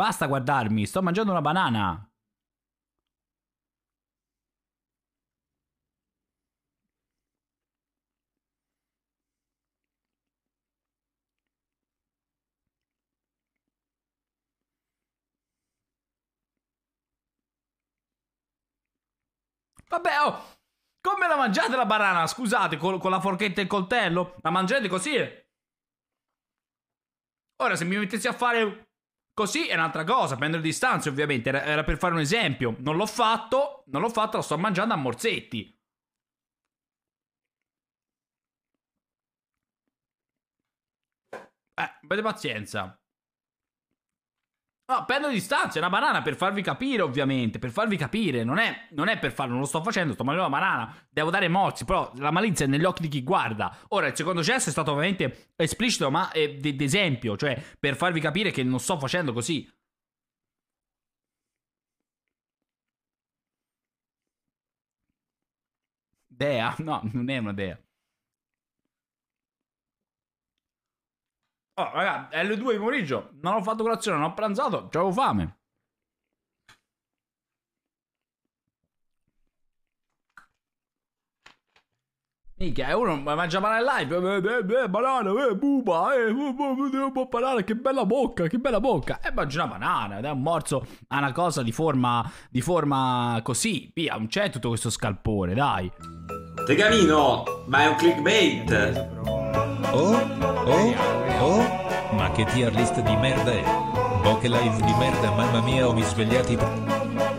Basta guardarmi, sto mangiando una banana. Vabbè, oh! Come la mangiate la banana? Scusate, con, con, la forchetta e il coltello? La mangiate così? Ora, se mi mettessi a fare Così è un'altra cosa, prendere distanze ovviamente, era, era, per fare un esempio. Non l'ho fatto, non l'ho fatto, la sto mangiando a morzetti. Eh, avete pazienza. No, prendo distanza, è una banana per farvi capire, ovviamente. Per farvi capire, non è, non è per farlo, non lo sto facendo, sto mangiando una banana. Devo dare morsi, però la malizia è negli occhi di chi guarda. Ora, il secondo gesto è stato ovviamente esplicito, ma è d'esempio, cioè per farvi capire che non sto facendo così. Dea? No, non è una dea. Oh, raga, è le due di pomeriggio. Non ho fatto colazione, non ho pranzato. C'avevo fame. Mica, è uno mangia banana live. Eh, eh, eh, eh, banana, eh, buba, eh, buba, eh, eh, banana, che bella bocca, che bella bocca. E eh, mangi una banana, ed è un morso a una cosa di forma, di forma così. Via, non c'è tutto questo scalpore, dai. Tegamino, ma è un clickbait. però... Oh, oh, oh, ma che tier list di merda è? Bok live di merda, mamma mia, ho mi svegliati.